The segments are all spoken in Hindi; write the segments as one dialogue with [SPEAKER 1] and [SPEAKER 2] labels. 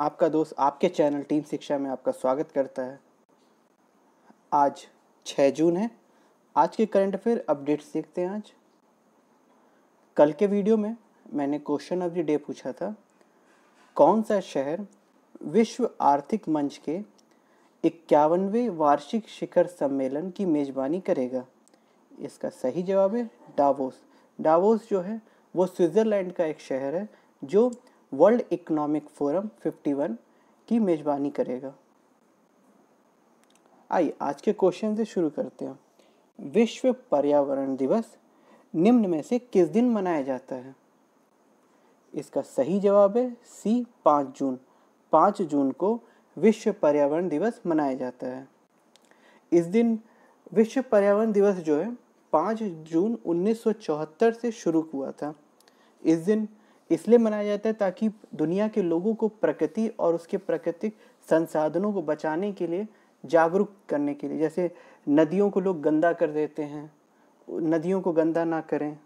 [SPEAKER 1] आपका दोस्त आपके चैनल टीम शिक्षा में आपका स्वागत करता है आज 6 जून है आज के करंट अफेयर अपडेट्स देखते हैं आज कल के वीडियो में मैंने क्वेश्चन ऑफ द डे पूछा था कौन सा शहर विश्व आर्थिक मंच के इक्यावनवे वार्षिक शिखर सम्मेलन की मेज़बानी करेगा इसका सही जवाब है डावोस डावोस जो है वो स्विट्ज़रलैंड का एक शहर है जो वर्ल्ड इकोनॉमिक फोरम 51 की मेज़बानी करेगा आइए आज के क्वेश्चन से शुरू करते हैं विश्व पर्यावरण दिवस निम्न में से किस दिन मनाया जाता है इसका सही जवाब है सी पाँच जून पाँच जून को विश्व पर्यावरण दिवस मनाया जाता है इस दिन विश्व पर्यावरण दिवस जो है पाँच जून 1974 से शुरू हुआ था इस दिन इसलिए मनाया जाता है ताकि दुनिया के लोगों को प्रकृति और उसके प्राकृतिक संसाधनों को बचाने के लिए जागरूक करने के लिए जैसे नदियों को लोग गंदा कर देते हैं नदियों को गंदा ना करें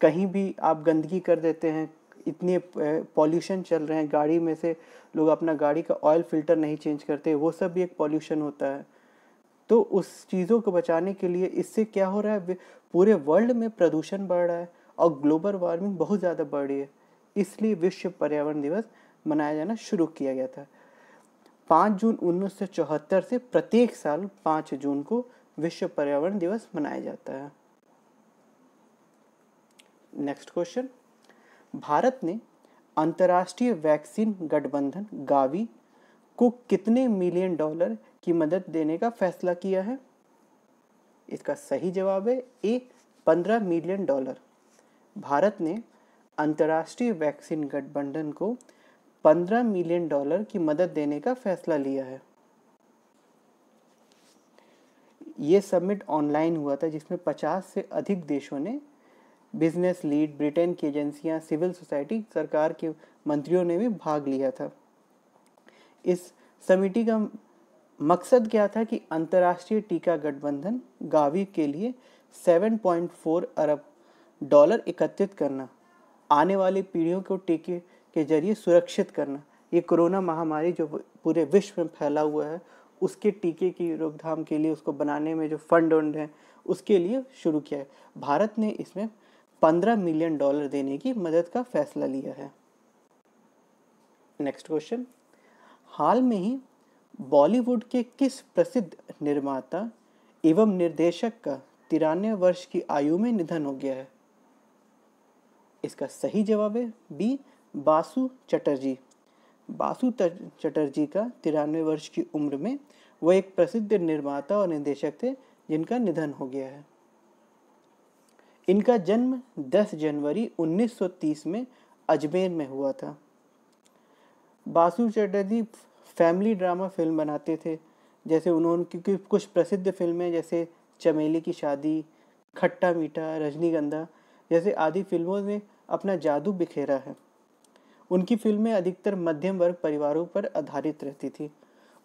[SPEAKER 1] कहीं भी आप गंदगी कर देते हैं इतने पॉल्यूशन चल रहे हैं गाड़ी में से लोग अपना गाड़ी का ऑयल फिल्टर नहीं चेंज करते वो सब भी एक पॉल्यूशन होता है तो उस चीज़ों को बचाने के लिए इससे क्या हो रहा है पूरे वर्ल्ड में प्रदूषण बढ़ रहा है और ग्लोबल वार्मिंग बहुत ज़्यादा बढ़ रही है इसलिए विश्व पर्यावरण दिवस मनाया जाना शुरू किया गया था पाँच जून उन्नीस से प्रत्येक साल पाँच जून को विश्व पर्यावरण दिवस मनाया जाता है नेक्स्ट क्वेश्चन भारत ने अंतर्राष्ट्रीय वैक्सीन गठबंधन गावी को कितने मिलियन डॉलर की मदद देने का फैसला किया है इसका सही जवाब है ए पंद्रह मिलियन डॉलर भारत ने अंतर्राष्ट्रीय वैक्सीन गठबंधन को 15 मिलियन डॉलर की मदद देने का फैसला लिया है ये सबमिट ऑनलाइन हुआ था जिसमें 50 से अधिक देशों ने बिजनेस लीड ब्रिटेन की एजेंसियां सिविल सोसाइटी सरकार के मंत्रियों ने भी भाग लिया था इस समिति का मकसद क्या था कि अंतर्राष्ट्रीय टीका गठबंधन गावी के लिए 7.4 अरब डॉलर एकत्रित करना आने वाली पीढ़ियों को टीके के जरिए सुरक्षित करना ये कोरोना महामारी जो पूरे विश्व में फैला हुआ है उसके टीके की रोकथाम के लिए उसको बनाने में जो फंड वंड हैं उसके लिए शुरू किया है भारत ने इसमें पंद्रह मिलियन डॉलर देने की मदद का फैसला लिया है नेक्स्ट क्वेश्चन हाल में ही बॉलीवुड के किस प्रसिद्ध निर्माता एवं निर्देशक का तिरानवे वर्ष की आयु में निधन हो गया है इसका सही जवाब है बी बासु चटर्जी बासु चटर्जी का तिरानवे वर्ष की उम्र में वह एक प्रसिद्ध निर्माता और निर्देशक थे जिनका निधन हो गया है इनका जन्म 10 जनवरी 1930 में अजमेर में हुआ था Basu Chatterjee family drama film बनाते थे जैसे उन्होंने क्योंकि कुछ प्रसिद्ध फिल्में जैसे चमेली की शादी खट्टा मीठा रजनीगंधा जैसे आदि फिल्मों ने अपना जादू बिखेरा है उनकी फिल्में अधिकतर मध्यम वर्ग परिवारों पर आधारित रहती थी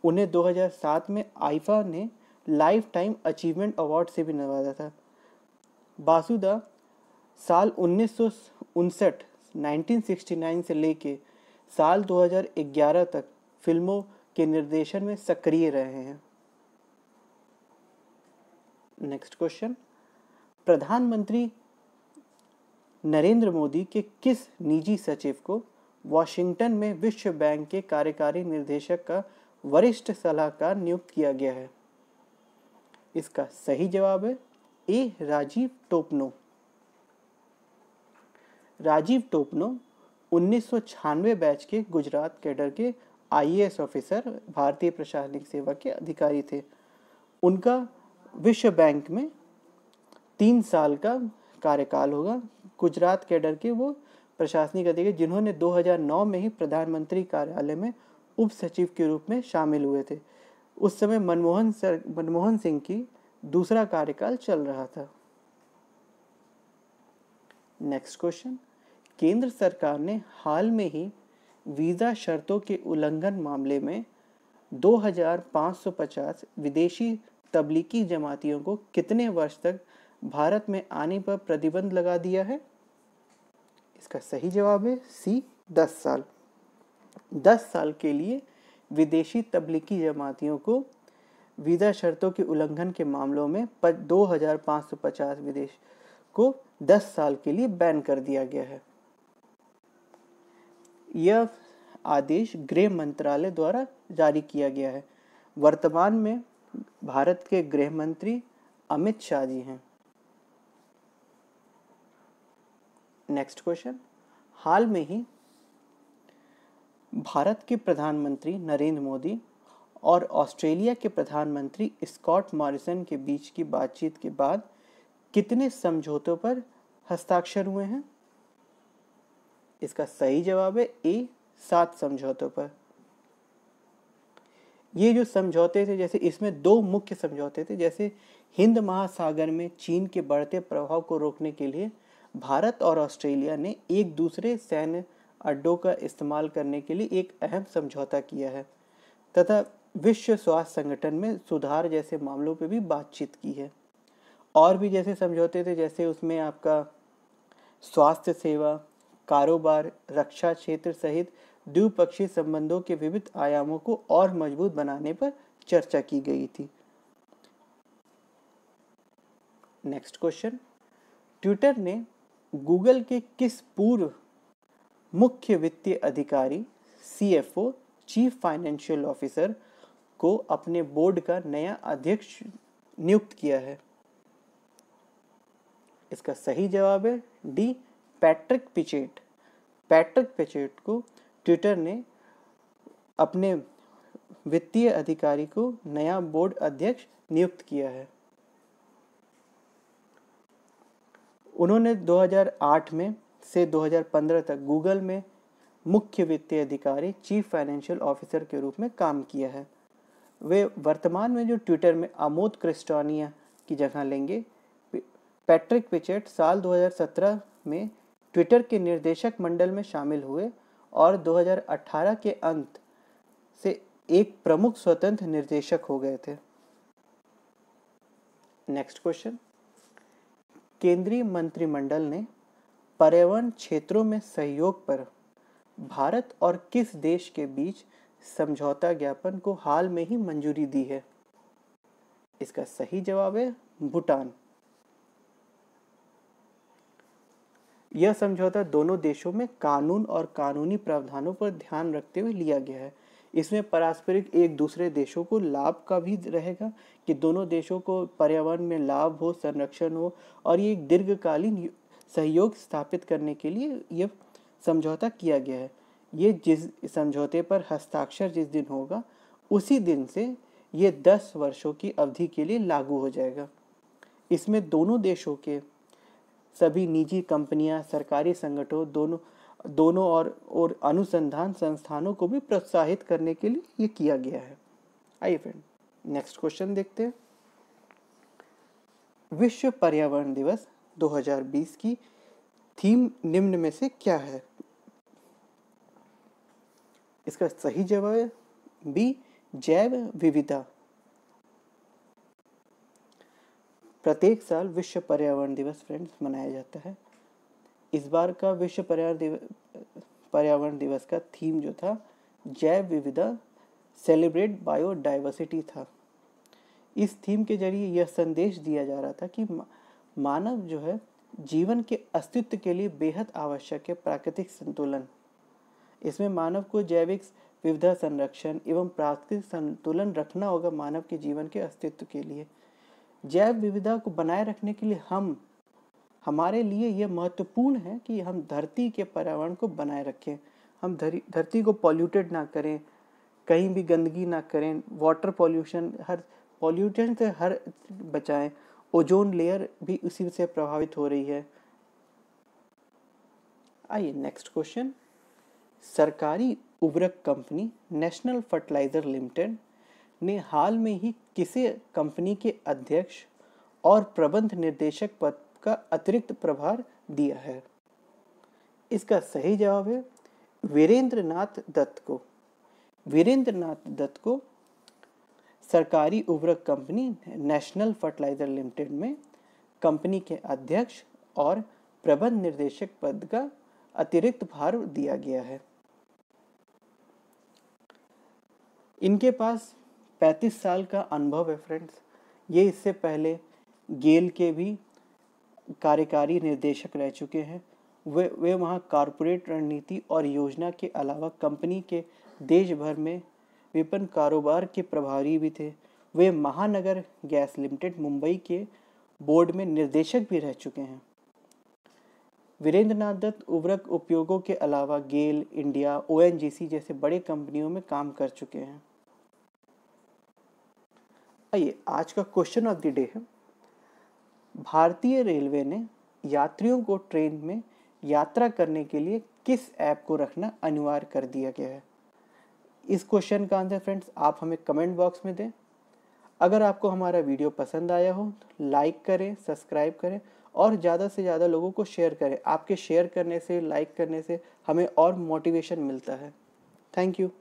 [SPEAKER 1] उन्हें 2007 में आइफा ने लाइफ टाइम अचीवमेंट अवार्ड से भी नवाजा था बासुदा साल उन्नीस सौ से लेके साल 2011 तक फिल्मों के निर्देशन में सक्रिय रहे हैं नेक्स्ट क्वेश्चन प्रधानमंत्री नरेंद्र मोदी के किस निजी सचिव को वॉशिंगटन में विश्व बैंक के कार्यकारी निर्देशक का वरिष्ठ सलाहकार नियुक्त किया गया है इसका सही जवाब है ए राजीव टोपनो राजीव टोपनो उन्नीस बैच के गुजरात कैडर के आईएएस ऑफिसर भारतीय प्रशासनिक सेवा के अधिकारी थे उनका विश्व बैंक में तीन साल का कार्यकाल होगा गुजरात कैडर के वो प्रशासनिक अधिकारी जिन्होंने 2009 में ही प्रधानमंत्री कार्यालय में उप सचिव के रूप में शामिल हुए थे उस समय मनमोहन सर मनमोहन सिंह की दूसरा कार्यकाल चल रहा था नेक्स्ट क्वेश्चन केंद्र सरकार ने हाल में ही वीज़ा शर्तों के उल्लंघन मामले में 2550 विदेशी तबलीकी जमातियों को कितने वर्ष तक भारत में आने पर प्रतिबंध लगा दिया है इसका सही जवाब है सी दस साल दस साल के लिए विदेशी तबलीगी जमातियों को वीज़ा शर्तों के उल्लंघन के मामलों में दो हज़ार पाँच सौ पचास विदेश को दस साल के लिए बैन कर दिया गया है यह आदेश गृह मंत्रालय द्वारा जारी किया गया है वर्तमान में भारत के गृह मंत्री अमित शाह जी हैं नेक्स्ट क्वेश्चन हाल में ही भारत के प्रधानमंत्री नरेंद्र मोदी और ऑस्ट्रेलिया के प्रधानमंत्री स्कॉट मॉरिसन के बीच की बातचीत के बाद कितने समझौतों पर हस्ताक्षर हुए हैं इसका सही जवाब है ए सात समझौतों पर ये जो समझौते थे जैसे इसमें दो मुख्य समझौते थे जैसे हिंद महासागर में चीन के बढ़ते प्रभाव को रोकने के लिए भारत और ऑस्ट्रेलिया ने एक दूसरे सैन्य अड्डों का इस्तेमाल करने के लिए एक अहम समझौता किया है तथा विश्व स्वास्थ्य संगठन में सुधार जैसे मामलों पर भी बातचीत की है और भी जैसे समझौते थे जैसे उसमें आपका स्वास्थ्य सेवा कारोबार रक्षा क्षेत्र सहित द्विपक्षीय संबंधों के विविध आयामों को और मजबूत बनाने पर चर्चा की गई थी नेक्स्ट क्वेश्चन ट्विटर ने गूगल के किस पूर्व मुख्य वित्तीय अधिकारी सीएफओ चीफ फाइनेंशियल ऑफिसर को अपने बोर्ड का नया अध्यक्ष नियुक्त किया है इसका सही जवाब है D Patrick Pichette Patrick Pichette को ट्विटर ने अपने वित्तीय अधिकारी को नया बोर्ड अध्यक्ष नियुक्त किया है उन्होंने 2008 में से 2015 तक गूगल में मुख्य वित्तीय अधिकारी चीफ फाइनेंशियल ऑफिसर के रूप में काम किया है वे वर्तमान में जो ट्विटर में अमोद क्रिस्टानिया की जगह लेंगे पैट्रिक पिचेट साल 2017 में ट्विटर के निर्देशक मंडल में शामिल हुए और 2018 के अंत से एक प्रमुख स्वतंत्र निर्देशक हो गए थे नेक्स्ट क्वेश्चन केंद्रीय मंत्रिमंडल ने पर्यावरण क्षेत्रों में सहयोग पर भारत और किस देश के बीच समझौता ज्ञापन को हाल में ही मंजूरी दी है इसका सही जवाब है भूटान यह समझौता दोनों देशों में कानून और कानूनी प्रावधानों पर ध्यान रखते हुए लिया गया है इसमें पारस्परिक एक दूसरे देशों को लाभ का भी रहेगा कि दोनों देशों को पर्यावरण में लाभ हो संरक्षण हो और ये एक दीर्घकालीन सहयोग स्थापित करने के लिए यह समझौता किया गया है ये जिस समझौते पर हस्ताक्षर जिस दिन होगा उसी दिन से ये दस वर्षों की अवधि के लिए लागू हो जाएगा इसमें दोनों देशों के सभी निजी कंपनियां सरकारी संगठनों दोनों दोनों और और अनुसंधान संस्थानों को भी प्रोत्साहित करने के लिए ये किया गया है आइए फ्रेंड नेक्स्ट क्वेश्चन देखते हैं विश्व पर्यावरण दिवस 2020 की थीम निम्न में से क्या है इसका सही जवाब बी जैव विविधता प्रत्येक साल विश्व पर्यावरण दिवस फ्रेंड्स मनाया जाता है इस बार का विश्व पर्यावरण दिवस पर्यावरण दिवस का थीम जो था जैव विविधा सेलिब्रेट बायोडाइवर्सिटी था इस थीम के जरिए यह संदेश दिया जा रहा था कि मानव जो है जीवन के अस्तित्व के लिए बेहद आवश्यक है प्राकृतिक संतुलन इसमें मानव को जैविक विविधा संरक्षण एवं प्राकृतिक संतुलन रखना होगा मानव के जीवन के अस्तित्व के लिए जैव विविधा को बनाए रखने के लिए हम हमारे लिए ये महत्वपूर्ण है कि हम धरती के पर्यावरण को बनाए रखें हम धरती को पॉल्यूटेड ना करें कहीं भी गंदगी ना करें वाटर पॉल्यूशन हर पॉल्यूशन से हर बचाएं ओजोन लेयर भी उसी से प्रभावित हो रही है आइए नेक्स्ट क्वेश्चन सरकारी उर्वरक कंपनी नेशनल फर्टिलाइजर लिमिटेड ने हाल में ही किसे कंपनी के अध्यक्ष और प्रबंध निर्देशक पद का अतिरिक्त प्रभार दिया है इसका सही जवाब है वीरेंद्र नाथ दत्त को वीरेंद्र नाथ दत्त को सरकारी उर्वरक कंपनी नेशनल फर्टिलाइजर लिमिटेड में कंपनी के अध्यक्ष और प्रबंध निर्देशक पद का अतिरिक्त भार दिया गया है इनके पास 35 साल का अनुभव है फ्रेंड्स ये इससे पहले गेल के भी कार्यकारी निर्देशक रह चुके हैं वे वे वहाँ कॉरपोरेट रणनीति और योजना के अलावा कंपनी के देश भर में विपन कारोबार के प्रभारी भी थे वे महानगर गैस लिमिटेड मुंबई के बोर्ड में निर्देशक भी रह चुके हैं वीरेंद्र नाथ दत्त उर्वरक उपयोगों के अलावा गेल इंडिया ओ जैसे बड़े कंपनियों में काम कर चुके हैं आइए आज का क्वेश्चन ऑफ द डे है भारतीय रेलवे ने यात्रियों को ट्रेन में यात्रा करने के लिए किस ऐप को रखना अनिवार्य कर दिया गया है इस क्वेश्चन का आंसर फ्रेंड्स आप हमें कमेंट बॉक्स में दें अगर आपको हमारा वीडियो पसंद आया हो तो लाइक करें सब्सक्राइब करें और ज़्यादा से ज़्यादा लोगों को शेयर करें आपके शेयर करने से लाइक करने से हमें और मोटिवेशन मिलता है थैंक यू